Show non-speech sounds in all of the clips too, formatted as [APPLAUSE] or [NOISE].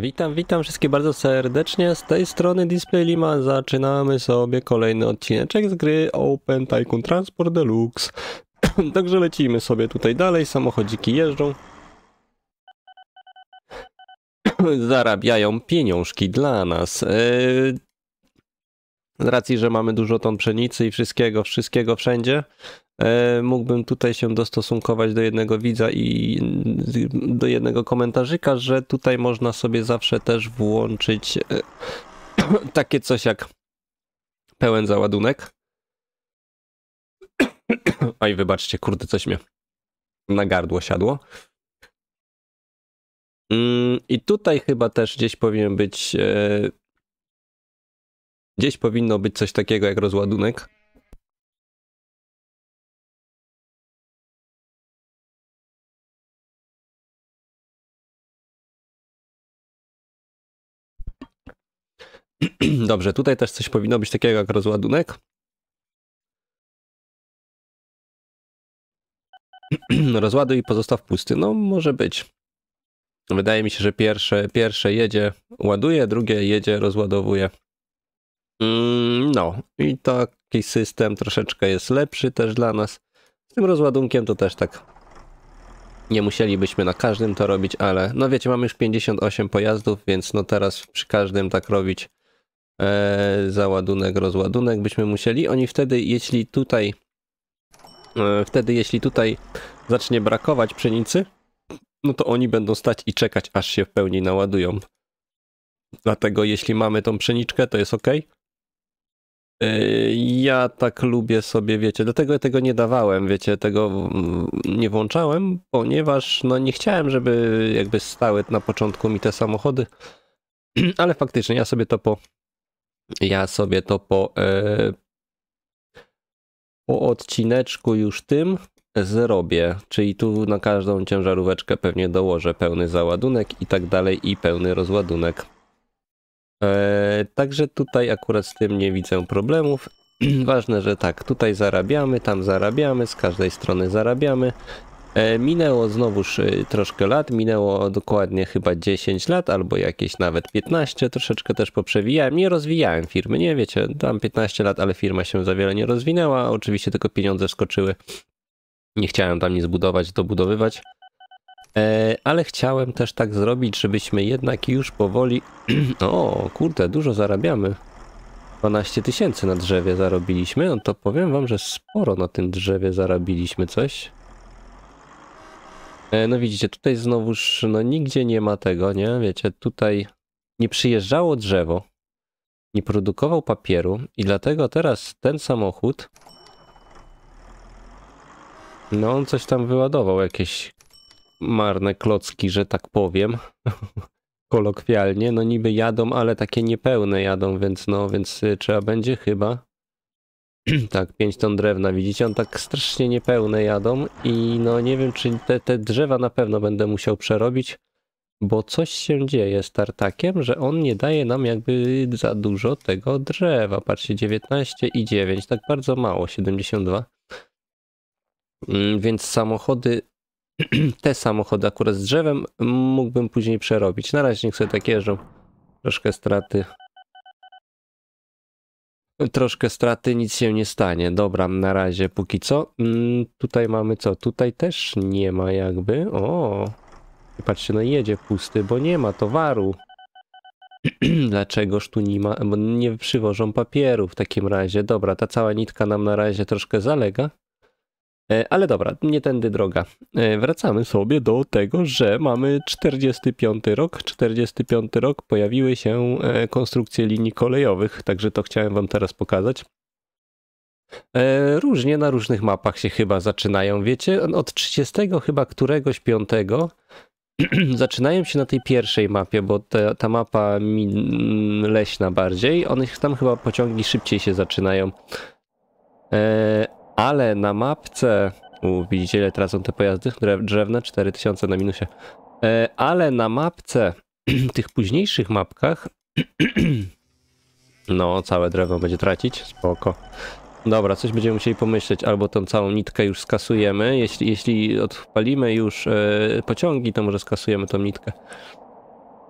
Witam, witam wszystkich bardzo serdecznie. Z tej strony Display Lima zaczynamy sobie kolejny odcineczek z gry Open Tycoon Transport Deluxe. [CLEARS THROAT] Także lecimy sobie tutaj dalej, samochodziki jeżdżą. [CLEARS THROAT] Zarabiają pieniążki dla nas. Yy, z racji, że mamy dużo ton pszenicy i wszystkiego, wszystkiego wszędzie, e, mógłbym tutaj się dostosunkować do jednego widza i do jednego komentarzyka, że tutaj można sobie zawsze też włączyć e, [CLEARS THROAT] takie coś jak pełen załadunek. [CLEARS THROAT] Oj, wybaczcie, kurde, coś mnie na gardło siadło. Mm, I tutaj chyba też gdzieś powinien być e, Gdzieś powinno być coś takiego jak rozładunek. [CLEARS THROAT] Dobrze, tutaj też coś powinno być takiego jak rozładunek. [CLEARS THROAT] Rozładuj i pozostaw pusty. No, może być. Wydaje mi się, że pierwsze, pierwsze jedzie, ładuje, drugie jedzie, rozładowuje. Mm, no, i taki system troszeczkę jest lepszy też dla nas. Z tym rozładunkiem to też tak nie musielibyśmy na każdym to robić, ale no wiecie, mamy już 58 pojazdów, więc no teraz przy każdym tak robić e, załadunek, rozładunek byśmy musieli. Oni wtedy, jeśli tutaj e, wtedy, jeśli tutaj zacznie brakować pszenicy, no to oni będą stać i czekać, aż się w pełni naładują. Dlatego jeśli mamy tą pszeniczkę, to jest ok. Y, ja tak lubię sobie, wiecie, dlatego tego nie dawałem, wiecie, tego nie włączałem, ponieważ no nie chciałem, żeby jakby stały na początku mi te samochody, [CLEARS THROAT] ale faktycznie ja sobie to po, ja sobie to po, e, po odcineczku już tym zrobię, czyli tu na każdą ciężaróweczkę pewnie dołożę pełny załadunek i tak dalej i pełny rozładunek. E, także tutaj akurat z tym nie widzę problemów. [CLEARS THROAT] Ważne, że tak, tutaj zarabiamy, tam zarabiamy, z każdej strony zarabiamy. E, minęło znowuż y, troszkę lat, minęło dokładnie chyba 10 lat, albo jakieś nawet 15, troszeczkę też poprzewijałem, nie rozwijałem firmy, nie wiecie, tam 15 lat, ale firma się za wiele nie rozwinęła, oczywiście tylko pieniądze skoczyły. Nie chciałem tam nic budować, dobudowywać. E, ale chciałem też tak zrobić, żebyśmy jednak już powoli... [CLEARS THROAT] o, kurde, dużo zarabiamy. 12 tysięcy na drzewie zarobiliśmy, no to powiem wam, że sporo na tym drzewie zarabiliśmy coś. E, no widzicie, tutaj znowuż, no nigdzie nie ma tego, nie? Wiecie, tutaj nie przyjeżdżało drzewo, nie produkował papieru i dlatego teraz ten samochód, no on coś tam wyładował, jakieś marne klocki, że tak powiem, [LAUGHS] kolokwialnie. No niby jadą, ale takie niepełne jadą, więc no, więc y, trzeba będzie chyba [CLEARS THROAT] tak, 5 ton drewna, widzicie, on tak strasznie niepełne jadą i no nie wiem, czy te, te drzewa na pewno będę musiał przerobić, bo coś się dzieje z tartakiem, że on nie daje nam jakby za dużo tego drzewa. Patrzcie, 19 i 9, tak bardzo mało, 72. Mm, więc samochody [CLEARS THROAT] te samochody akurat z drzewem mógłbym później przerobić. Na razie niech sobie tak jeżdżą. Troszkę straty. Troszkę straty, nic się nie stanie. Dobra, na razie póki co. Mm, tutaj mamy co? Tutaj też nie ma jakby. O, patrzcie, no jedzie pusty, bo nie ma towaru. [CLEARS THROAT] Dlaczegoż tu nie ma, bo nie przywożą papieru w takim razie. Dobra, ta cała nitka nam na razie troszkę zalega. E, ale dobra, nie tędy droga. E, wracamy sobie do tego, że mamy 45 rok. 45 rok pojawiły się e, konstrukcje linii kolejowych, także to chciałem wam teraz pokazać. Różnie na różnych mapach się chyba zaczynają. Wiecie, od 30 chyba któregoś piątego [CLEARS THROAT] zaczynają się na tej pierwszej mapie, bo ta mapa mm, leśna bardziej, on tam chyba pociągi szybciej się zaczynają ale na mapce, u, widzicie ile tracą te pojazdy drzewne, 4000 na minusie, e, ale na mapce, [CLEARS THROAT] tych późniejszych mapkach, [CLEARS THROAT] no całe drewno będzie tracić, spoko. Dobra, coś będziemy musieli pomyśleć, albo tą całą nitkę już skasujemy, jeśli, jeśli odpalimy już e, pociągi, to może skasujemy tą nitkę.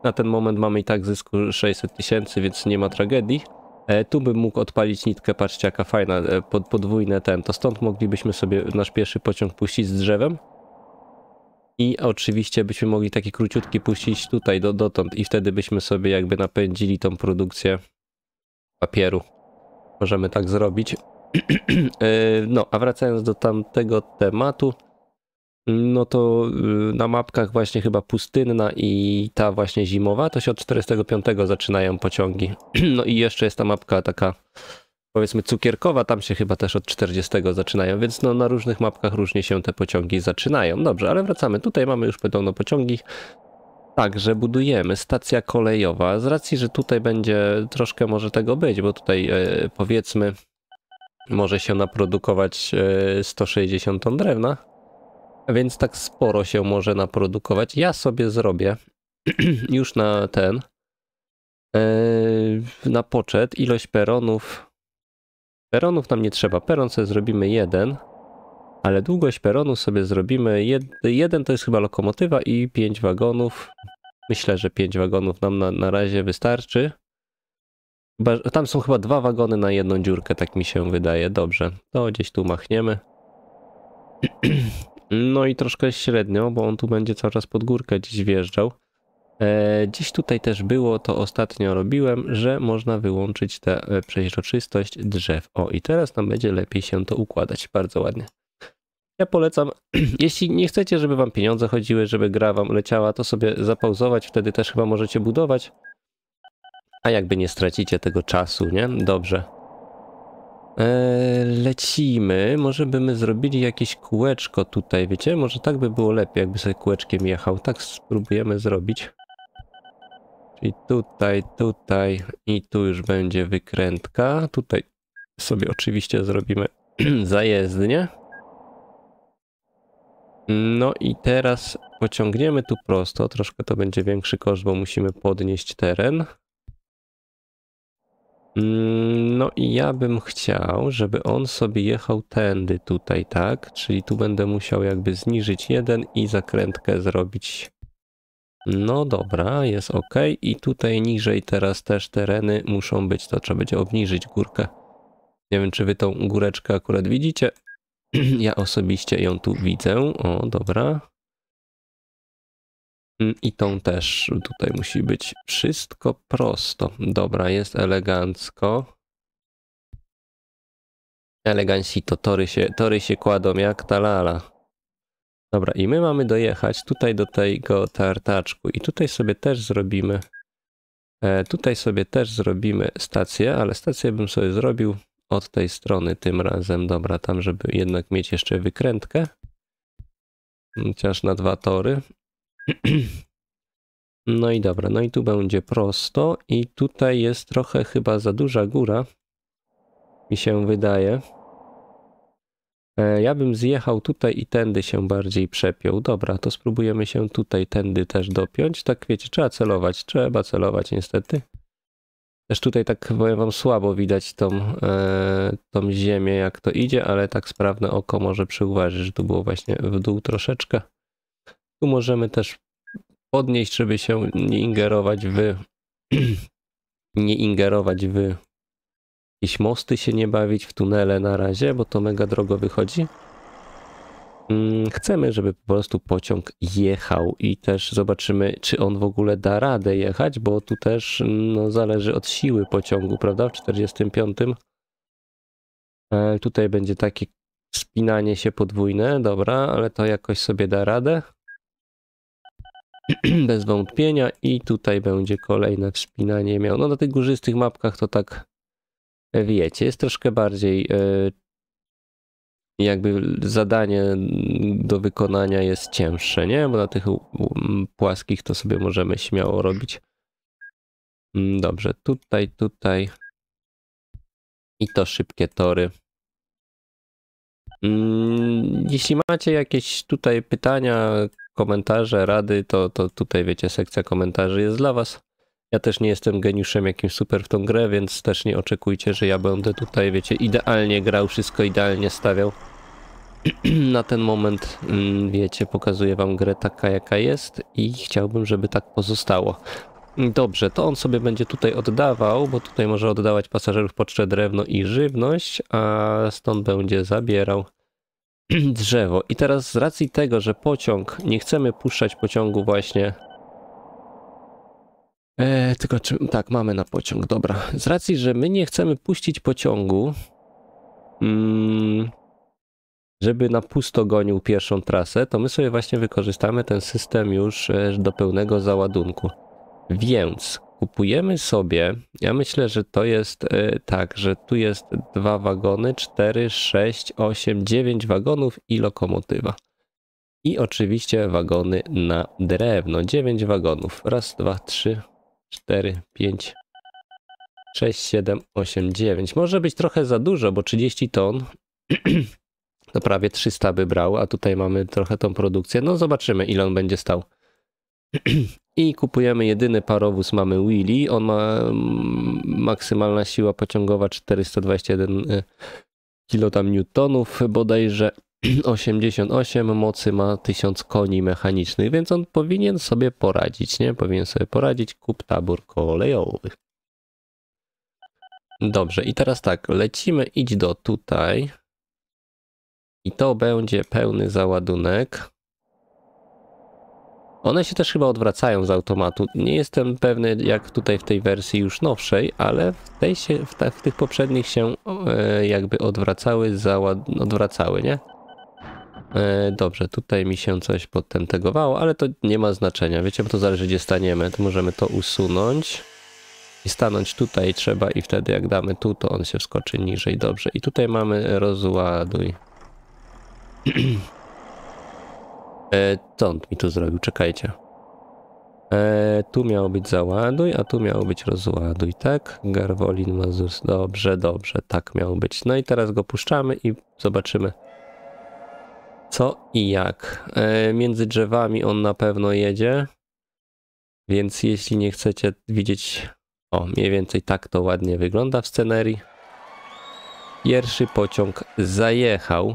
Na ten moment mamy i tak zysku 600 tysięcy, więc nie ma tragedii. E, tu bym mógł odpalić nitkę parciaka, fajna, e, pod, podwójne ten, to stąd moglibyśmy sobie nasz pierwszy pociąg puścić z drzewem. I oczywiście byśmy mogli taki króciutki puścić tutaj do, dotąd i wtedy byśmy sobie jakby napędzili tą produkcję papieru. Możemy tak zrobić. [CLEARS THROAT] E, no, a wracając do tamtego tematu, no to y, na mapkach właśnie chyba pustynna i ta właśnie zimowa, to się od 45 zaczynają pociągi. [CLEARS THROAT] No i jeszcze jest ta mapka taka powiedzmy cukierkowa, tam się chyba też od 40 zaczynają, więc no na różnych mapkach różnie się te pociągi zaczynają. Dobrze, ale wracamy. Tutaj mamy już podobno pociągi. Także budujemy stacja kolejowa. Z racji, że tutaj będzie troszkę może tego być, bo tutaj yy, powiedzmy może się naprodukować yy, e, 160 ton drewna więc tak sporo się może naprodukować. Ja sobie zrobię [CLEARS THROAT] już na ten, yy, na poczet ilość peronów. Peronów nam nie trzeba. Peron sobie zrobimy jeden, ale długość peronu sobie zrobimy. Jed, jeden to jest chyba lokomotywa i pięć wagonów. Myślę, że pięć wagonów nam na, na razie wystarczy. Chyba, tam są chyba dwa wagony na jedną dziurkę, tak mi się wydaje. Dobrze, to gdzieś tu machniemy. [CLEARS THROAT] No i troszkę średnio, bo on tu będzie cały czas pod górkę e, gdzieś wjeżdżał. dziś tutaj też było, to ostatnio robiłem, że można wyłączyć tę e, przeźroczystość drzew. O i teraz nam będzie lepiej się to układać, bardzo ładnie. Ja polecam, [CLEARS THROAT] jeśli nie chcecie, żeby wam pieniądze chodziły, żeby gra wam leciała, to sobie zapauzować, wtedy też chyba możecie budować. A jakby nie stracicie tego czasu, nie? Dobrze. E, lecimy. Może bymy zrobili jakieś kółeczko tutaj, wiecie? Może tak by było lepiej, jakby sobie kółeczkiem jechał. Tak spróbujemy zrobić. Czyli tutaj, tutaj i tu już będzie wykrętka. Tutaj sobie oczywiście zrobimy [CLEARS THROAT] zajezdnię. No i teraz pociągniemy tu prosto. Troszkę to będzie większy koszt, bo musimy podnieść teren. Mm, no i ja bym chciał, żeby on sobie jechał tędy tutaj, tak? Czyli tu będę musiał jakby zniżyć jeden i zakrętkę zrobić. No dobra, jest ok. I tutaj niżej teraz też tereny muszą być, to trzeba będzie obniżyć górkę. Nie wiem, czy wy tą góreczkę akurat widzicie. [CLEARS THROAT] ja osobiście ją tu widzę. O, dobra. Mm, I tą też tutaj musi być wszystko prosto. Dobra, jest elegancko. Elegancito, tory się, tory się kładą jak talala. Dobra, i my mamy dojechać tutaj do tego tartaczku. I tutaj sobie też zrobimy. E, tutaj sobie też zrobimy stację, ale stację bym sobie zrobił od tej strony tym razem. Dobra, tam, żeby jednak mieć jeszcze wykrętkę. Chociaż na dwa tory. [CLEARS THROAT] No i dobra, no i tu będzie prosto i tutaj jest trochę chyba za duża góra, mi się wydaje. E, ja bym zjechał tutaj i tędy się bardziej przepiął. Dobra, to spróbujemy się tutaj tędy też dopiąć. Tak wiecie, trzeba celować, trzeba celować niestety. Też tutaj tak powiem wam słabo widać tą, e, tą ziemię jak to idzie, ale tak sprawne oko może przyuważyć, że tu było właśnie w dół troszeczkę. Tu możemy też podnieść, żeby się nie ingerować w [CLEARS THROAT] nie ingerować w jakieś mosty się nie bawić, w tunele na razie, bo to mega drogo wychodzi. Mm, chcemy, żeby po prostu pociąg jechał i też zobaczymy, czy on w ogóle da radę jechać, bo tu też no, zależy od siły pociągu, prawda? W 45. E, tutaj będzie takie spinanie się podwójne, dobra, ale to jakoś sobie da radę. [CLEARS THROAT] bez wątpienia i tutaj będzie kolejne wspinanie miał. No na tych górzystych mapkach to tak e, wiecie, jest troszkę bardziej e, jakby zadanie do wykonania jest cięższe, nie? Bo na tych płaskich to sobie możemy śmiało robić. Mm, dobrze, tutaj, tutaj i to szybkie tory. Mm, jeśli macie jakieś tutaj pytania, komentarze, rady, to, to tutaj wiecie, sekcja komentarzy jest dla was. Ja też nie jestem geniuszem jakimś super w tą grę, więc też nie oczekujcie, że ja będę tutaj, wiecie, idealnie grał, wszystko idealnie stawiał. [CLEARS THROAT] Na ten moment, mm, wiecie, pokazuję wam grę taka jaka jest i chciałbym, żeby tak pozostało. Dobrze, to on sobie będzie tutaj oddawał, bo tutaj może oddawać pasażerów poczcze drewno i żywność, a stąd będzie zabierał. [CLEARS THROAT] drzewo. I teraz z racji tego, że pociąg, nie chcemy puszczać pociągu właśnie... E, tylko czy, tak, mamy na pociąg, dobra. Z racji, że my nie chcemy puścić pociągu, mm, żeby na pusto gonił pierwszą trasę, to my sobie właśnie wykorzystamy ten system już e, do pełnego załadunku. Więc kupujemy sobie, ja myślę, że to jest e, tak, że tu jest dwa wagony, 4, 6, 8, 9 wagonów i lokomotywa. I oczywiście wagony na drewno. 9 wagonów. Raz, dwa, trzy, cztery, pięć, sześć, siedem, osiem, dziewięć. Może być trochę za dużo, bo 30 ton [CLEARS THROAT] to prawie 300 by brał, a tutaj mamy trochę tą produkcję. No zobaczymy, ile on będzie stał. [CLEARS THROAT] i kupujemy jedyny parowóz, mamy Willy, on ma mm, maksymalna siła pociągowa 421 y, kN bodajże 88 [CLEARS THROAT] mocy ma 1000 koni mechanicznych, więc on powinien sobie poradzić, nie? Powinien sobie poradzić, kup tabor kolejowy. Dobrze, i teraz tak, lecimy, idź do tutaj. I to będzie pełny załadunek. One się też chyba odwracają z automatu. Nie jestem pewny jak tutaj w tej wersji już nowszej, ale w, tej się, w, ta, w tych poprzednich się e, jakby odwracały, załad... odwracały, nie? E, dobrze, tutaj mi się coś potem tegowało, ale to nie ma znaczenia. Wiecie, bo to zależy gdzie staniemy, to możemy to usunąć. I stanąć tutaj trzeba i wtedy jak damy tu, to on się wskoczy niżej. Dobrze, i tutaj mamy rozładuj. [CLEARS THROAT] E, co on mi tu zrobił? Czekajcie. E, tu miało być załaduj, a tu miało być rozładuj, tak? Garwolin Mazus. Dobrze, dobrze, tak miało być. No i teraz go puszczamy i zobaczymy co i jak. E, między drzewami on na pewno jedzie. Więc jeśli nie chcecie widzieć, o mniej więcej tak to ładnie wygląda w scenerii. Pierwszy pociąg zajechał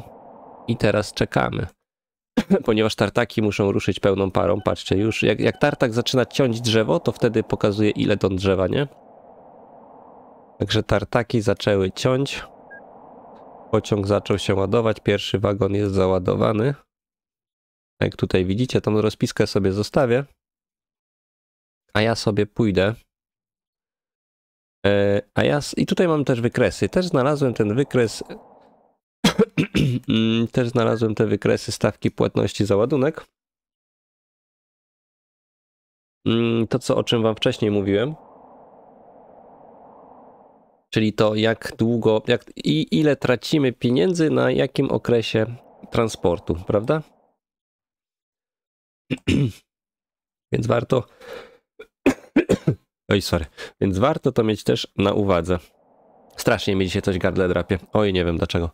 i teraz czekamy. [LAUGHS] ponieważ tartaki muszą ruszyć pełną parą. Patrzcie, już jak, jak tartak zaczyna ciąć drzewo, to wtedy pokazuje ile ton drzewa, nie? Także tartaki zaczęły ciąć. Pociąg zaczął się ładować, pierwszy wagon jest załadowany. Jak tutaj widzicie, tą rozpiskę sobie zostawię. A ja sobie pójdę. E, a ja, I tutaj mam też wykresy. Też znalazłem ten wykres [CLEARS THROAT] Mm, też znalazłem te wykresy stawki płatności za ładunek. Mm, to, co, o czym Wam wcześniej mówiłem, czyli to, jak długo jak, i ile tracimy pieniędzy na jakim okresie transportu, prawda? [CLEARS THROAT] Więc warto. [CLEARS THROAT] Oj, sorry. Więc warto to mieć też na uwadze. Strasznie mi dzisiaj coś gardle drapie. Oj, nie wiem dlaczego.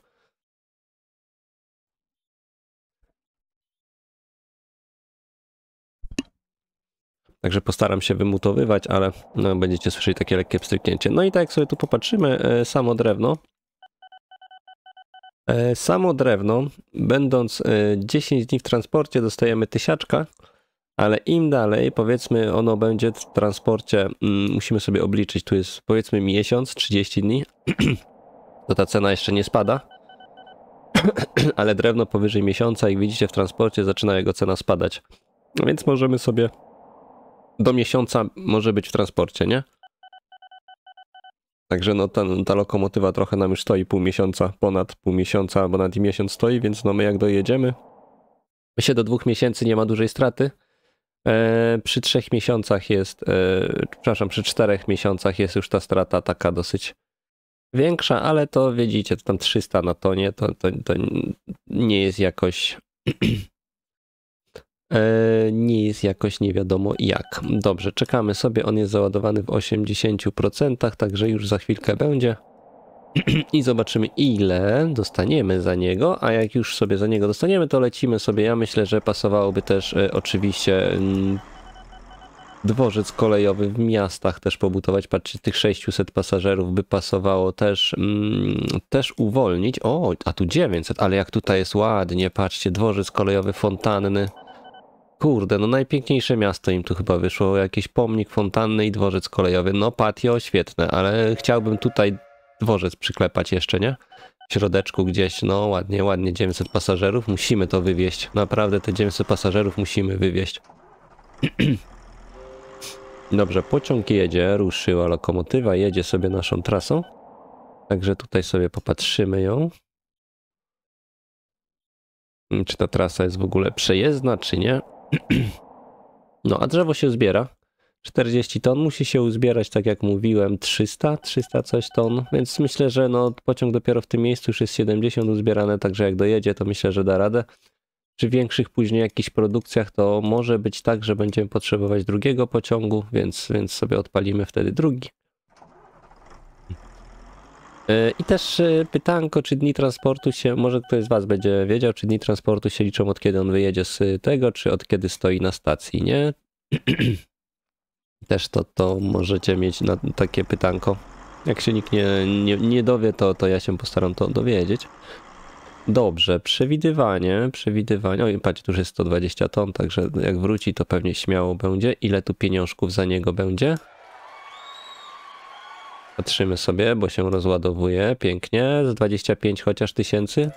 Także postaram się wymutowywać, ale no, będziecie słyszeli takie lekkie pstryknięcie. No i tak jak sobie tu popatrzymy, e, samo drewno. E, samo drewno, będąc 10 e, dni w transporcie, dostajemy tysiaczka, ale im dalej, powiedzmy, ono będzie w transporcie, mm, musimy sobie obliczyć, tu jest powiedzmy miesiąc, 30 dni, [CLEARS THROAT] to ta cena jeszcze nie spada, [CLEARS THROAT] ale drewno powyżej miesiąca, jak widzicie, w transporcie zaczyna jego cena spadać. No Więc możemy sobie do miesiąca może być w transporcie, nie? Także no ta, ta lokomotywa trochę nam już stoi pół miesiąca, ponad pół miesiąca, albo nawet i miesiąc stoi, więc no my jak dojedziemy, się do dwóch miesięcy nie ma dużej straty. E, przy trzech miesiącach jest, e, przepraszam, przy czterech miesiącach jest już ta strata taka dosyć większa, ale to widzicie, to tam 300 na tonie, to, to, to nie jest jakoś [CLEARS THROAT] E, nie jest jakoś nie wiadomo jak. Dobrze, czekamy sobie, on jest załadowany w 80%, także już za chwilkę będzie. [CLEARS THROAT] I zobaczymy ile dostaniemy za niego, a jak już sobie za niego dostaniemy, to lecimy sobie. Ja myślę, że pasowałoby też e, oczywiście mm, dworzec kolejowy w miastach też pobudować, Patrzcie, tych 600 pasażerów by pasowało też, mm, też uwolnić. O, a tu 900, ale jak tutaj jest ładnie, patrzcie, dworzec kolejowy fontanny. Kurde, no najpiękniejsze miasto im tu chyba wyszło. Jakiś pomnik fontanny i dworzec kolejowy. No patio świetne, ale chciałbym tutaj dworzec przyklepać jeszcze, nie? W środeczku gdzieś, no ładnie, ładnie, 900 pasażerów. Musimy to wywieźć. Naprawdę te 900 pasażerów musimy wywieźć. [CLEARS THROAT] Dobrze, pociąg jedzie, ruszyła lokomotywa, jedzie sobie naszą trasą. Także tutaj sobie popatrzymy ją. Hmm, czy ta trasa jest w ogóle przejezdna, czy nie? [CLEARS THROAT] No, a drzewo się zbiera. 40 ton, musi się uzbierać, tak jak mówiłem, 300, 300 coś ton, więc myślę, że no, pociąg dopiero w tym miejscu już jest 70 uzbierane, także jak dojedzie, to myślę, że da radę. Przy większych później jakichś produkcjach to może być tak, że będziemy potrzebować drugiego pociągu, więc, więc sobie odpalimy wtedy drugi. E, I też e, pytanko, czy dni transportu się, może ktoś z Was będzie wiedział, czy dni transportu się liczą od kiedy on wyjedzie z tego, czy od kiedy stoi na stacji, nie? [CLEARS THROAT] też to, to możecie mieć na takie pytanko. Jak się nikt nie, nie, nie dowie, to, to ja się postaram to dowiedzieć. Dobrze, przewidywanie, przewidywanie, oj patrz, tu jest 120 ton, także jak wróci to pewnie śmiało będzie. Ile tu pieniążków za niego będzie? Patrzymy sobie, bo się rozładowuje. Pięknie. Z 25 chociaż tysięcy.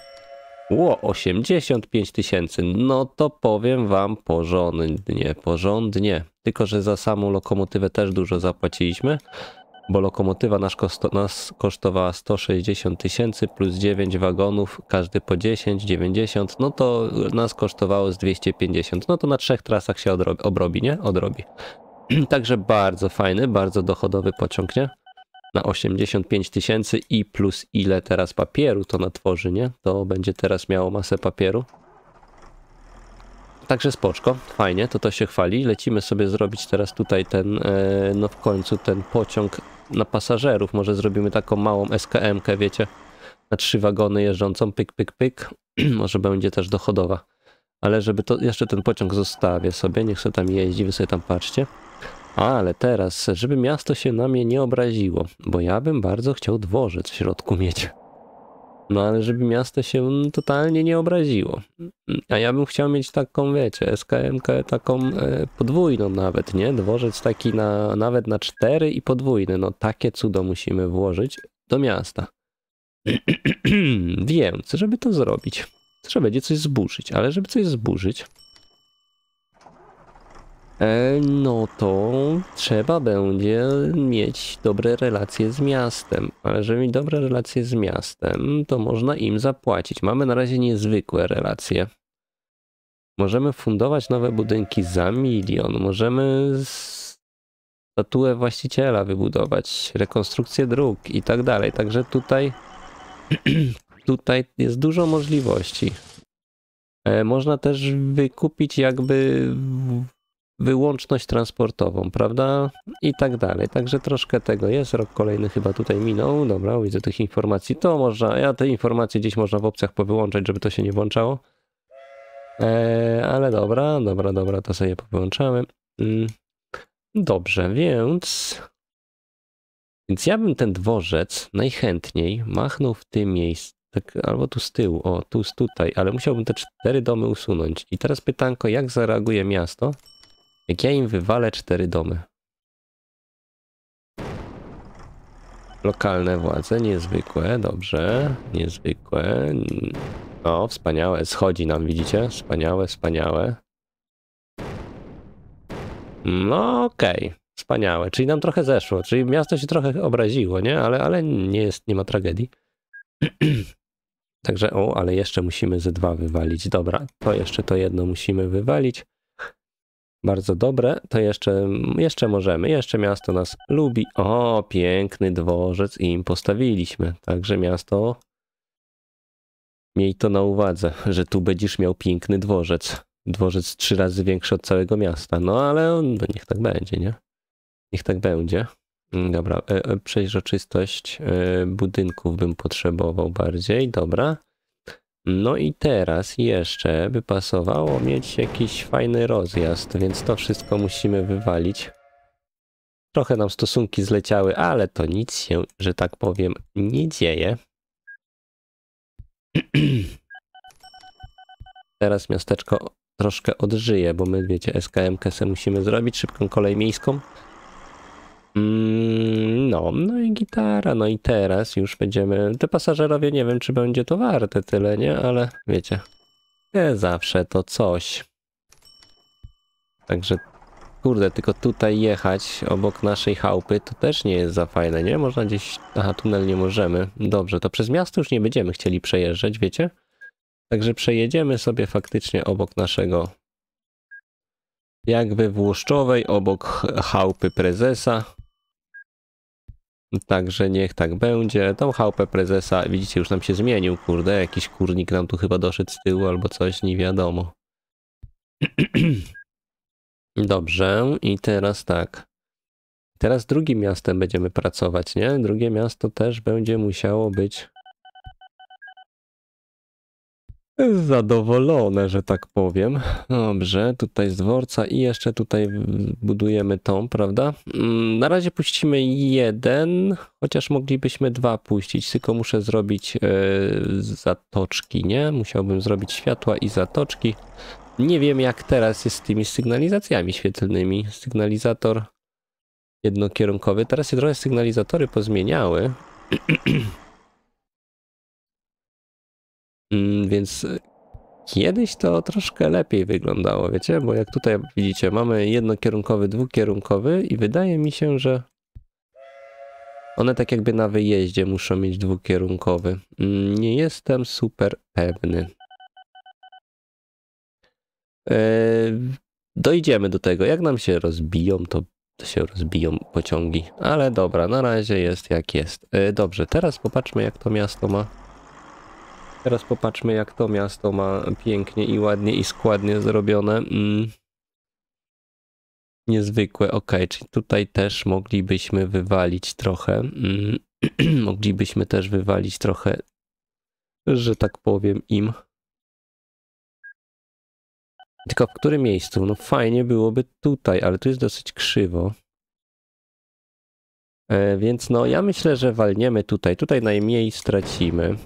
Ło, 85 tysięcy. No to powiem wam porządnie, porządnie. Tylko, że za samą lokomotywę też dużo zapłaciliśmy, bo lokomotywa nas, koszto, nas kosztowała 160 tysięcy plus 9 wagonów, każdy po 10, 90, no to nas kosztowało z 250. No to na trzech trasach się odrobi, obrobi, nie? Odrobi. [CLEARS THROAT] Także bardzo fajny, bardzo dochodowy pociąg, nie? na 85 tysięcy i plus ile teraz papieru to natworzy, nie? To będzie teraz miało masę papieru. Także spoczko, fajnie, to to się chwali. Lecimy sobie zrobić teraz tutaj ten, e, no w końcu ten pociąg na pasażerów. Może zrobimy taką małą SKM-kę, wiecie, na trzy wagony jeżdżącą, pyk, pyk, pyk. [CLEARS THROAT] Może będzie też dochodowa. Ale żeby to, jeszcze ten pociąg zostawię sobie, niech sobie tam jeździ, wy sobie tam patrzcie. Ale teraz, żeby miasto się na mnie nie obraziło, bo ja bym bardzo chciał dworzec w środku mieć. No ale żeby miasto się totalnie nie obraziło. A ja bym chciał mieć taką, wiecie, SKM-kę taką e, podwójną nawet, nie? Dworzec taki na, nawet na cztery i podwójny. No takie cudo musimy włożyć do miasta. [CLEARS THROAT] Więc, żeby to zrobić, trzeba będzie coś zburzyć. Ale żeby coś zburzyć, E, no to trzeba będzie mieć dobre relacje z miastem. Ale żeby mieć dobre relacje z miastem, to można im zapłacić. Mamy na razie niezwykłe relacje. Możemy fundować nowe budynki za milion. Możemy statuę właściciela wybudować, rekonstrukcję dróg i tak dalej. Także tutaj, [CLEARS THROAT] tutaj jest dużo możliwości. E, można też wykupić jakby wyłączność transportową, prawda? I tak dalej. Także troszkę tego jest. Rok kolejny chyba tutaj minął. Dobra, widzę tych informacji. To można, ja te informacje gdzieś można w opcjach powyłączać, żeby to się nie włączało. Eee, ale dobra, dobra, dobra, to sobie powyłączamy. Mm. Dobrze, więc... Więc ja bym ten dworzec najchętniej machnął w tym miejscu, tak, albo tu z tyłu, o, tu, tutaj, ale musiałbym te cztery domy usunąć. I teraz pytanko, jak zareaguje miasto? Jak ja im wywalę cztery domy. Lokalne władze, niezwykłe, dobrze, niezwykłe. No, wspaniałe, schodzi nam, widzicie? Wspaniałe, wspaniałe. No, okej, okay. wspaniałe, czyli nam trochę zeszło, czyli miasto się trochę obraziło, nie? Ale, ale nie jest, nie ma tragedii. [CLEARS THROAT] Także, o, ale jeszcze musimy ze dwa wywalić. Dobra, to jeszcze to jedno musimy wywalić bardzo dobre, to jeszcze, jeszcze możemy, jeszcze miasto nas lubi. O, piękny dworzec i im postawiliśmy. Także miasto, miej to na uwadze, że tu będziesz miał piękny dworzec. Dworzec trzy razy większy od całego miasta. No ale no niech tak będzie, nie? Niech tak będzie. Mm, dobra, e, e, e, budynków bym potrzebował bardziej, dobra. No i teraz jeszcze by pasowało mieć jakiś fajny rozjazd, więc to wszystko musimy wywalić. Trochę nam stosunki zleciały, ale to nic się, że tak powiem, nie dzieje. [CLEARS THROAT] Teraz miasteczko troszkę odżyje, bo my, wiecie, SKM-kę musimy zrobić, szybką kolej miejską. Mm, no, no i gitara, no i teraz już będziemy. Te pasażerowie nie wiem, czy będzie to warte tyle, nie? Ale wiecie, nie zawsze to coś. Także kurde, tylko tutaj jechać obok naszej chałupy to też nie jest za fajne, nie? Można gdzieś. Aha, tunel nie możemy. Dobrze, to przez miasto już nie będziemy chcieli przejeżdżać, wiecie? Także przejedziemy sobie faktycznie obok naszego. Jakby w Włoszczowej, obok chałupy prezesa. Także niech tak będzie. Tą chałupę prezesa, widzicie, już nam się zmienił, kurde. Jakiś kurnik nam tu chyba doszedł z tyłu albo coś, nie wiadomo. [CLEARS THROAT] Dobrze, i teraz tak. Teraz drugim miastem będziemy pracować, nie? Drugie miasto też będzie musiało być zadowolone, że tak powiem. Dobrze, tutaj z dworca i jeszcze tutaj budujemy tą, prawda? Mm, na razie puścimy jeden, chociaż moglibyśmy dwa puścić, tylko muszę zrobić e, zatoczki, nie? Musiałbym zrobić światła i zatoczki. Nie wiem jak teraz jest z tymi sygnalizacjami świetlnymi. Sygnalizator jednokierunkowy. Teraz się trochę sygnalizatory pozmieniały. [CLEARS THROAT] Mm, więc kiedyś to troszkę lepiej wyglądało, wiecie? Bo jak tutaj widzicie, mamy jednokierunkowy, dwukierunkowy i wydaje mi się, że one tak jakby na wyjeździe muszą mieć dwukierunkowy. Mm, nie jestem super pewny. E, dojdziemy do tego. Jak nam się rozbiją, to, to się rozbiją pociągi. Ale dobra, na razie jest jak jest. E, dobrze, teraz popatrzmy jak to miasto ma Teraz popatrzmy, jak to miasto ma pięknie i ładnie i składnie zrobione. Mm. Niezwykłe, ok, czyli tutaj też moglibyśmy wywalić trochę. Mm. [CLEARS THROAT] moglibyśmy też wywalić trochę, że tak powiem, im. Tylko w którym miejscu? No fajnie byłoby tutaj, ale tu jest dosyć krzywo. E, więc no, ja myślę, że walniemy tutaj. Tutaj najmniej stracimy.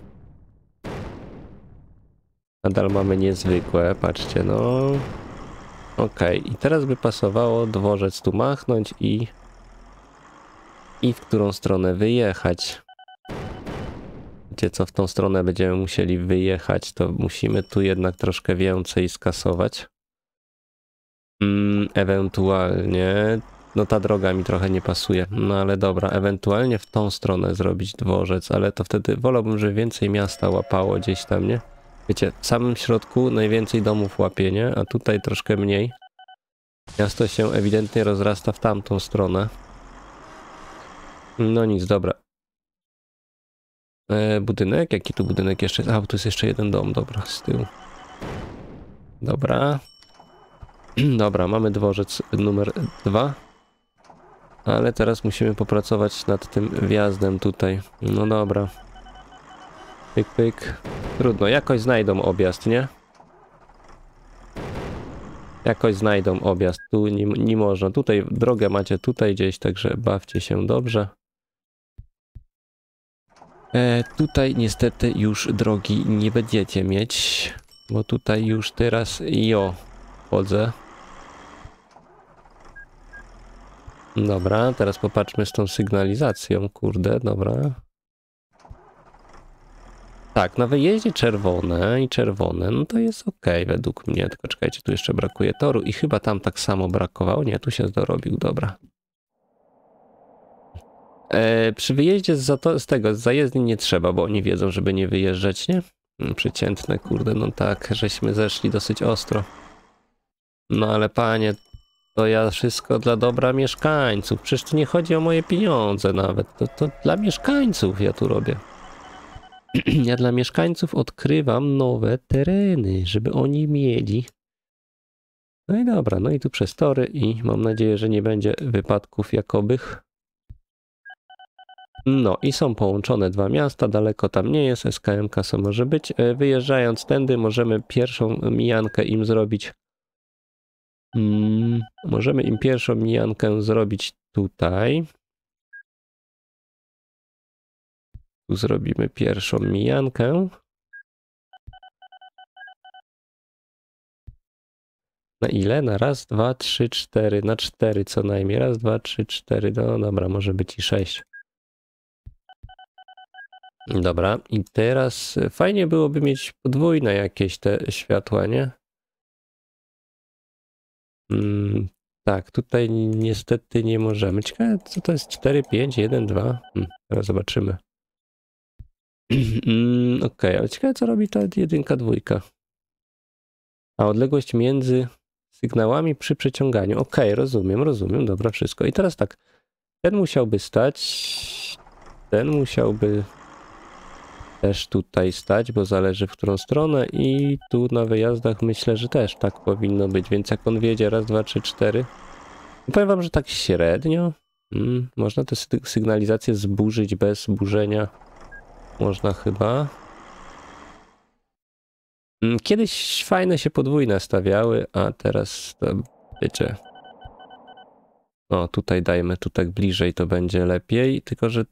Nadal mamy niezwykłe, patrzcie, no. Okej, okay. i teraz by pasowało dworzec tu machnąć i... I w którą stronę wyjechać. Wiecie co, w tą stronę będziemy musieli wyjechać, to musimy tu jednak troszkę więcej skasować. Mm, ewentualnie... No ta droga mi trochę nie pasuje, no ale dobra, ewentualnie w tą stronę zrobić dworzec, ale to wtedy wolałbym, że więcej miasta łapało gdzieś tam, nie? wiecie, w samym środku najwięcej domów łapie, A tutaj troszkę mniej. Miasto się ewidentnie rozrasta w tamtą stronę. No nic, dobra. E, budynek? Jaki tu budynek jeszcze jest? A, tu jest jeszcze jeden dom, dobra, z tyłu. Dobra. [CLEARS THROAT] Dobra, mamy dworzec numer dwa. Ale teraz musimy popracować nad tym wjazdem tutaj. No dobra. Pyk, pyk. Trudno, jakoś znajdą objazd, nie? Jakoś znajdą objazd. Tu nie, nie można. Tutaj drogę macie tutaj gdzieś, także bawcie się dobrze. E, tutaj niestety już drogi nie będziecie mieć, bo tutaj już teraz jo chodzę. Dobra, teraz popatrzmy z tą sygnalizacją, kurde, dobra tak, na wyjeździe czerwone i czerwone, no to jest ok według mnie. Tylko czekajcie, tu jeszcze brakuje toru i chyba tam tak samo brakowało. Nie, tu się dorobił, dobra. E, przy wyjeździe z, z tego, z zajezdni nie trzeba, bo oni wiedzą, żeby nie wyjeżdżać, nie? No, przeciętne, kurde, no tak, żeśmy zeszli dosyć ostro. No ale panie, to ja wszystko dla dobra mieszkańców. Przecież tu nie chodzi o moje pieniądze nawet. To, to dla mieszkańców ja tu robię. [CLEARS THROAT] ja dla mieszkańców odkrywam nowe tereny, żeby oni mieli. No i dobra, no i tu przez tory i mam nadzieję, że nie będzie wypadków jakowych. No i są połączone dwa miasta, daleko tam nie jest, SKM co może być. E, wyjeżdżając tędy możemy pierwszą mijankę im zrobić. Mm, możemy im pierwszą mijankę zrobić tutaj. Tu zrobimy pierwszą mijankę. Na ile? Na raz, dwa, trzy, cztery. Na cztery co najmniej. Raz, dwa, trzy, cztery. No dobra, może być i sześć. Dobra, i teraz fajnie byłoby mieć podwójne jakieś te światła, nie? Mm, tak, tutaj niestety nie możemy. Ciekawe, co to jest 4, 5, 1, 2. Hmm, teraz zobaczymy. Mm, okej, okay, ale ciekawe co robi ta jedynka, dwójka. A odległość między sygnałami przy przeciąganiu. Okej, okay, rozumiem, rozumiem, dobra, wszystko. I teraz tak, ten musiałby stać, ten musiałby też tutaj stać, bo zależy w którą stronę i tu na wyjazdach myślę, że też tak powinno być, więc jak on wiedzie raz, dwa, trzy, cztery, powiem wam, że tak średnio hmm, można te sygnalizacje zburzyć bez burzenia można chyba. Mm, kiedyś fajne się podwójne stawiały, a teraz tam, wiecie. O, tutaj dajmy, tu tak bliżej to będzie lepiej, tylko że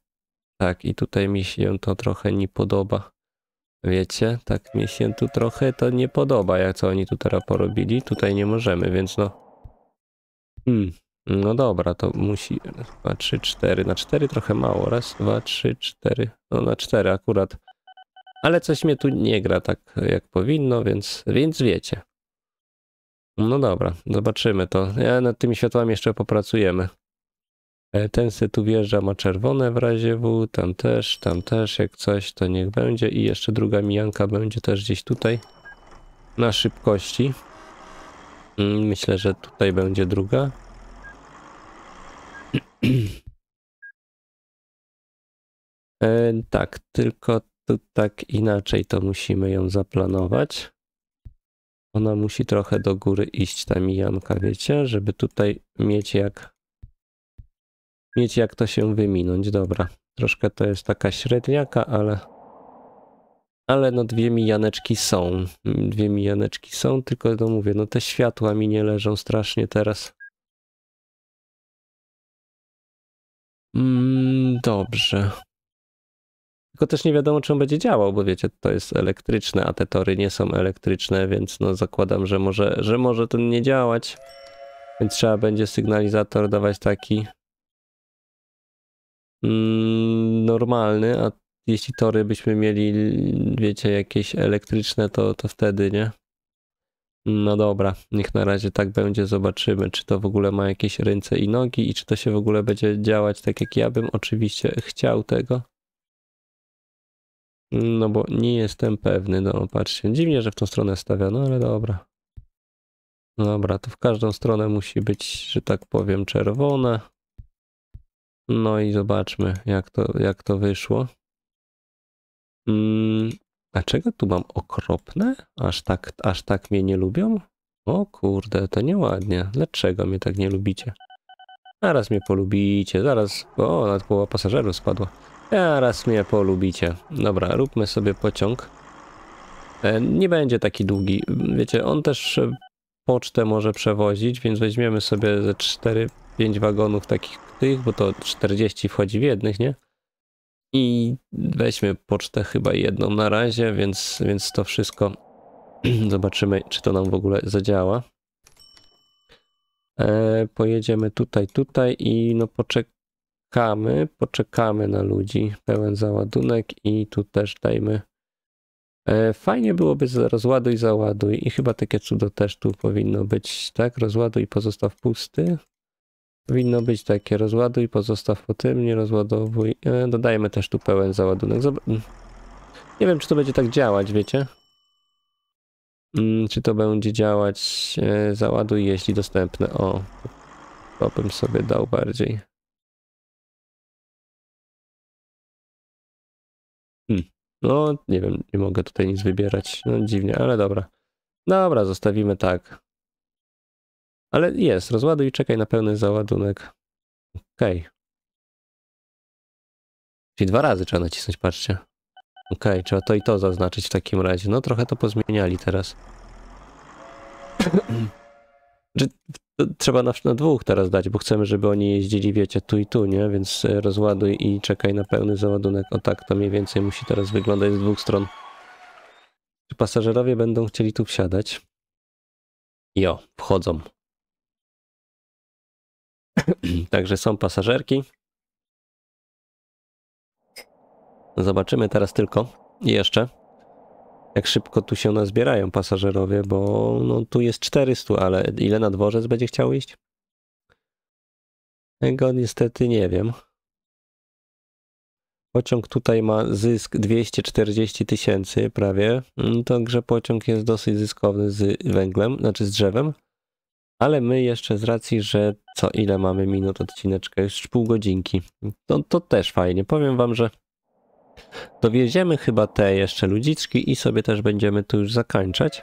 tak i tutaj mi się to trochę nie podoba. Wiecie, tak mi się tu trochę to nie podoba, jak co oni tu teraz porobili. Tutaj nie możemy, więc no. Hmm. No dobra, to musi 2, 3, 4. Na 4 trochę mało. Raz, 2, 3, 4. No na 4 akurat. Ale coś mnie tu nie gra tak jak powinno, więc, więc wiecie. No dobra, zobaczymy to. Ja nad tymi światłami jeszcze popracujemy. Ten se tu wjeżdża, ma czerwone w razie W, tam też, tam też, jak coś to niech będzie. I jeszcze druga mijanka będzie też gdzieś tutaj na szybkości. Mm, myślę, że tutaj będzie druga. [CLEARS THROAT] E, tak, tylko tu tak inaczej to musimy ją zaplanować. Ona musi trochę do góry iść, ta mijanka, wiecie, żeby tutaj mieć jak mieć jak to się wyminąć. Dobra, troszkę to jest taka średniaka, ale ale no dwie mijaneczki są. Dwie mijaneczki są, tylko to no mówię, no te światła mi nie leżą strasznie teraz. Mm, dobrze. Tylko też nie wiadomo, czy on będzie działał, bo wiecie, to jest elektryczne, a te tory nie są elektryczne, więc no zakładam, że może, że może ten nie działać. Więc trzeba będzie sygnalizator dawać taki mm, normalny, a jeśli tory byśmy mieli, wiecie, jakieś elektryczne, to, to wtedy, nie? No dobra, niech na razie tak będzie, zobaczymy, czy to w ogóle ma jakieś ręce i nogi i czy to się w ogóle będzie działać tak, jak ja bym oczywiście chciał tego. No bo nie jestem pewny, no patrzcie, dziwnie, że w tą stronę stawia, no ale dobra. Dobra, to w każdą stronę musi być, że tak powiem, czerwone. No i zobaczmy, jak to, jak to wyszło. Mm, Dlaczego tu mam okropne? Aż tak, aż tak mnie nie lubią? O kurde, to nieładnie. Dlaczego mnie tak nie lubicie? Zaraz mnie polubicie, zaraz... O, nawet połowa pasażerów spadła. Zaraz mnie polubicie. Dobra, róbmy sobie pociąg. E, nie będzie taki długi. Wiecie, on też e, pocztę może przewozić, więc weźmiemy sobie ze 4-5 wagonów takich tych, bo to 40 wchodzi w jednych, nie? I weźmy pocztę chyba jedną na razie, więc, więc to wszystko [CLEARS THROAT] zobaczymy, czy to nam w ogóle zadziała. E, pojedziemy tutaj, tutaj i no poczekamy, poczekamy na ludzi. Pełen załadunek i tu też dajmy. E, fajnie byłoby rozładuj, załaduj i chyba takie cudo też tu powinno być, tak? Rozładuj, pozostaw pusty. Powinno być takie rozładuj, pozostaw po tym, nie rozładowuj. E, Dodajemy też tu pełen załadunek. Zob mm. nie wiem, czy to będzie tak działać, wiecie? Mm, czy to będzie działać e, załaduj, jeśli dostępne. O, to bym sobie dał bardziej. Hmm. No, nie wiem, nie mogę tutaj nic wybierać. No, dziwnie, ale dobra. Dobra, zostawimy tak. Ale jest, rozładuj i czekaj na pełny załadunek. Okej. Okay. Czyli dwa razy trzeba nacisnąć, patrzcie. Okej, okay, trzeba to i to zaznaczyć w takim razie. No trochę to pozmieniali teraz. trzeba na, na, dwóch teraz dać, bo chcemy, żeby oni jeździli, wiecie, tu i tu, nie? Więc e, rozładuj i czekaj na pełny załadunek. O tak, to mniej więcej musi teraz wyglądać z dwóch stron. Czy pasażerowie będą chcieli tu wsiadać? Jo, wchodzą. [CLEARS THROAT] Także są pasażerki. Zobaczymy teraz tylko jeszcze, jak szybko tu się nazbierają pasażerowie, bo no, tu jest 400, ale ile na dworzec będzie chciał iść? Tego niestety nie wiem. Pociąg tutaj ma zysk 240 tysięcy prawie. Mm, także pociąg jest dosyć zyskowny z węglem, znaczy z drzewem. Ale my jeszcze z racji, że co ile mamy minut odcineczka, już pół godzinki, no to też fajnie. Powiem wam, że dowieziemy chyba te jeszcze ludziczki i sobie też będziemy tu już zakończać.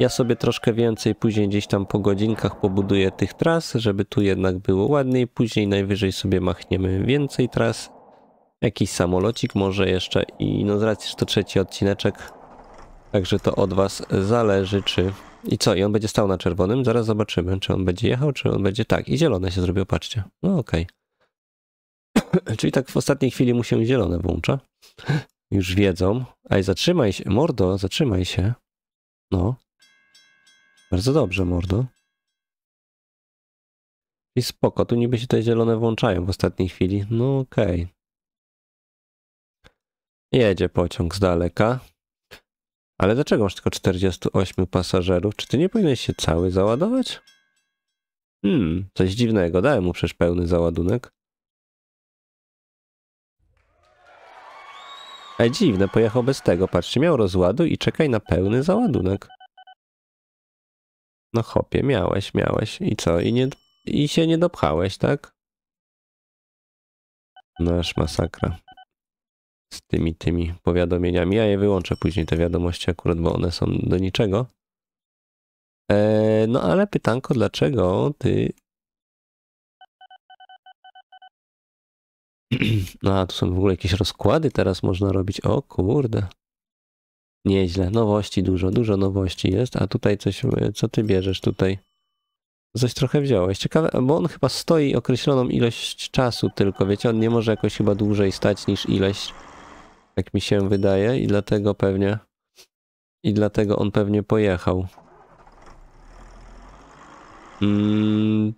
Ja sobie troszkę więcej później gdzieś tam po godzinkach pobuduję tych tras, żeby tu jednak było ładniej. Później najwyżej sobie machniemy więcej tras. Jakiś samolocik może jeszcze i no z racji, że to trzeci odcineczek, także to od was zależy, czy i co? I on będzie stał na czerwonym? Zaraz zobaczymy, czy on będzie jechał, czy on będzie... Tak, i zielone się zrobiło, patrzcie. No okej. Okay. [CLEARS THROAT] Czyli tak w ostatniej chwili mu się zielone włącza. [CLEARS THROAT] Już wiedzą. Aj, zatrzymaj się. Mordo, zatrzymaj się. No. Bardzo dobrze, mordo. I spoko, tu niby się te zielone włączają w ostatniej chwili. No okej. Okay. Jedzie pociąg z daleka. Ale dlaczego masz tylko 48 pasażerów? Czy ty nie powinieneś się cały załadować? Hmm, coś dziwnego. Dałem mu przecież pełny załadunek. Ej, dziwne, pojechał bez tego. Patrzcie, miał rozładu i czekaj na pełny załadunek. No chopie, miałeś, miałeś. I co? I, nie, I się nie dopchałeś, tak? Nasz masakra z tymi, tymi powiadomieniami. Ja je wyłączę później, te wiadomości akurat, bo one są do niczego. Eee, no ale pytanko, dlaczego ty... [CLEARS THROAT] No, a, tu są w ogóle jakieś rozkłady teraz można robić. O kurde. Nieźle. Nowości dużo, dużo nowości jest. A tutaj coś, e, co ty bierzesz tutaj? Coś trochę wziąłeś. Ciekawe, bo on chyba stoi określoną ilość czasu tylko, wiecie, on nie może jakoś chyba dłużej stać niż ileś jak mi się wydaje i dlatego pewnie... I dlatego on pewnie pojechał. Mm.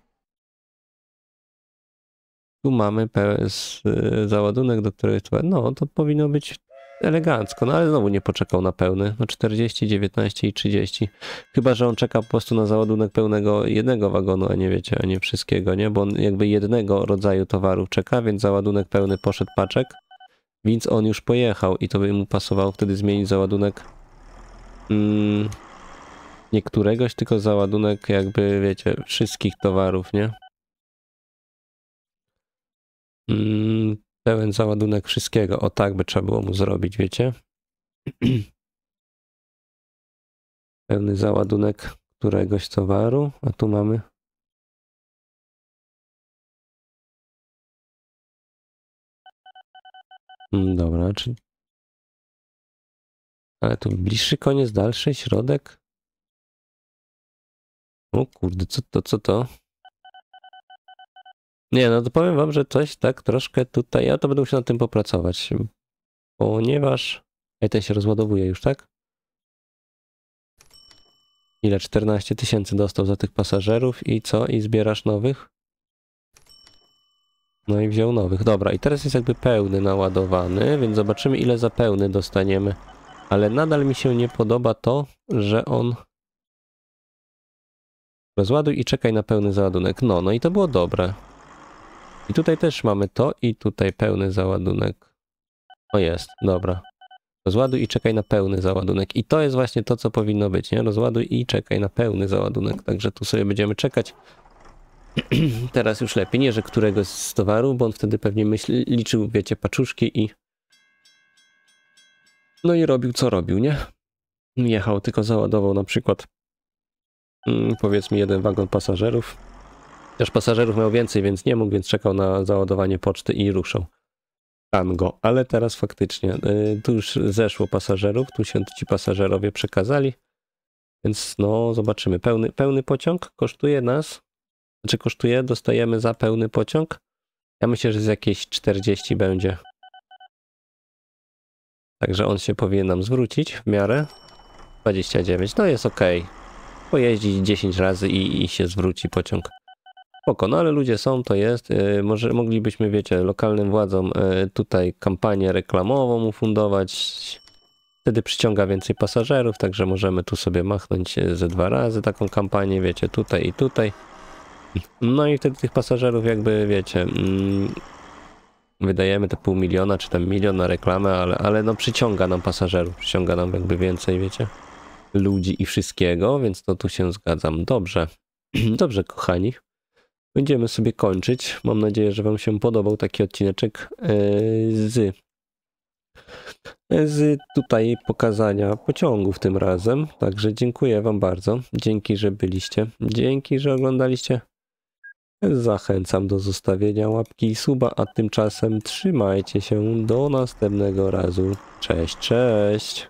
Tu mamy PS załadunek, do którego jest... No, to powinno być elegancko, no ale znowu nie poczekał na pełny. No 40, 19 i 30. Chyba, że on czeka po prostu na załadunek pełnego jednego wagonu, a nie wiecie, a nie wszystkiego, nie? Bo on jakby jednego rodzaju towarów czeka, więc załadunek pełny poszedł paczek. Więc on już pojechał i to by mu pasowało wtedy zmienić załadunek mm, nie któregoś, tylko załadunek jakby, wiecie, wszystkich towarów, nie? Mm, pełen załadunek wszystkiego. O tak by trzeba było mu zrobić, wiecie? [CLEARS THROAT] Pełny załadunek któregoś towaru, a tu mamy Mm, dobra, czy... Ale tu bliższy koniec, dalszy, środek. O kurde, co to, co to? Nie, no to powiem wam, że coś tak troszkę tutaj... Ja to będę musiał nad tym popracować, ponieważ... Ej, ten się rozładowuje już, tak? Ile? 14 tysięcy dostał za tych pasażerów i co? I zbierasz nowych? No i wziął nowych. Dobra, i teraz jest jakby pełny naładowany, więc zobaczymy ile za pełny dostaniemy. Ale nadal mi się nie podoba to, że on... Rozładuj i czekaj na pełny załadunek. No, no i to było dobre. I tutaj też mamy to i tutaj pełny załadunek. O jest, dobra. Rozładuj i czekaj na pełny załadunek. I to jest właśnie to, co powinno być, nie? Rozładuj i czekaj na pełny załadunek. Także tu sobie będziemy czekać. [CLEARS THROAT] Teraz już lepiej, nie, że któregoś z towaru, bo on wtedy pewnie liczył, wiecie, paczuszki i... No i robił, co robił, nie? Jechał, tylko załadował na przykład mm, powiedzmy jeden wagon pasażerów. Też pasażerów miał więcej, więc nie mógł, więc czekał na załadowanie poczty i ruszał. Tango, ale teraz faktycznie y, tu już zeszło pasażerów, tu się ci pasażerowie przekazali. Więc no, zobaczymy. Pełny, pełny pociąg kosztuje nas znaczy kosztuje, dostajemy za pełny pociąg? Ja myślę, że z jakieś 40 będzie. Także on się powinien nam zwrócić w miarę. 29, no jest ok. Pojeździć 10 razy i, i się zwróci pociąg. Spoko, no ale ludzie są, to jest. Y, może moglibyśmy, wiecie, lokalnym władzom y, tutaj kampanię reklamową ufundować. Wtedy przyciąga więcej pasażerów, także możemy tu sobie machnąć y, ze dwa razy taką kampanię, wiecie, tutaj i tutaj. No i wtedy tych pasażerów jakby, wiecie, mm, wydajemy te pół miliona, czy tam milion na reklamę, ale, ale no przyciąga nam pasażerów, przyciąga nam jakby więcej, wiecie, ludzi i wszystkiego, więc to no tu się zgadzam. Dobrze, [CLEARS THROAT] dobrze kochani. Będziemy sobie kończyć. Mam nadzieję, że wam się podobał taki odcineczek e, z e, z tutaj pokazania pociągów tym razem. Także dziękuję Wam bardzo. Dzięki, że byliście. Dzięki, że oglądaliście. Zachęcam do zostawienia łapki i suba, a tymczasem trzymajcie się do następnego razu. Cześć, cześć!